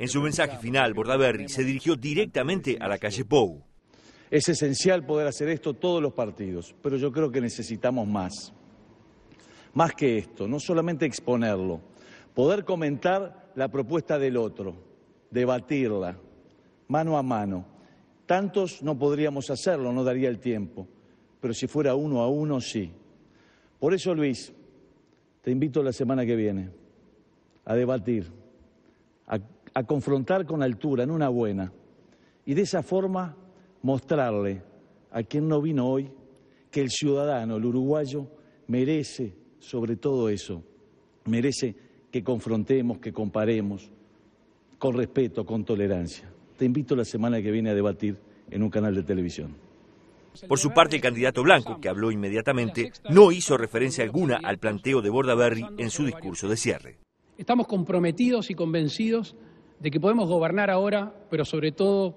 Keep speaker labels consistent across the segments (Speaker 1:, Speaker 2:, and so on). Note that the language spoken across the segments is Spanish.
Speaker 1: En su mensaje final, Bordaberry
Speaker 2: se dirigió directamente a la calle Pou.
Speaker 1: Es esencial poder hacer esto todos los partidos, pero yo creo que necesitamos más. Más que esto, no solamente exponerlo, poder comentar la propuesta del otro, debatirla, mano a mano. Tantos no podríamos hacerlo, no daría el tiempo, pero si fuera uno a uno, sí. Por eso, Luis, te invito la semana que viene a debatir a, confrontar con altura, en una buena, y de esa forma mostrarle a quien no vino hoy que el ciudadano, el uruguayo, merece sobre todo eso, merece que confrontemos, que comparemos, con respeto, con tolerancia. Te invito la semana que viene a debatir en un canal de televisión.
Speaker 2: Por su parte, el candidato Blanco, que habló inmediatamente, no hizo referencia alguna al planteo de Bordaberry en su discurso de cierre.
Speaker 3: Estamos comprometidos y convencidos de que podemos gobernar ahora, pero sobre todo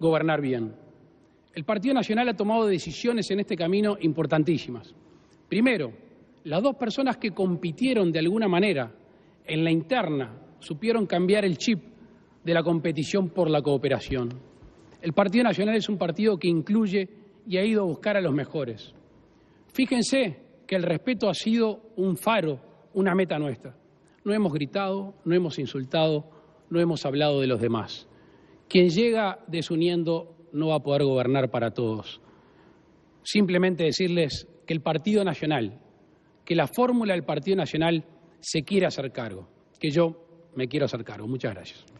Speaker 3: gobernar bien. El Partido Nacional ha tomado decisiones en este camino importantísimas. Primero, las dos personas que compitieron de alguna manera en la interna supieron cambiar el chip de la competición por la cooperación. El Partido Nacional es un partido que incluye y ha ido a buscar a los mejores. Fíjense que el respeto ha sido un faro, una meta nuestra. No hemos gritado, no hemos insultado, no hemos hablado de los demás. Quien llega desuniendo no va a poder gobernar para todos. Simplemente decirles que el Partido Nacional, que la fórmula del Partido Nacional se quiere hacer cargo, que yo me quiero hacer cargo. Muchas gracias.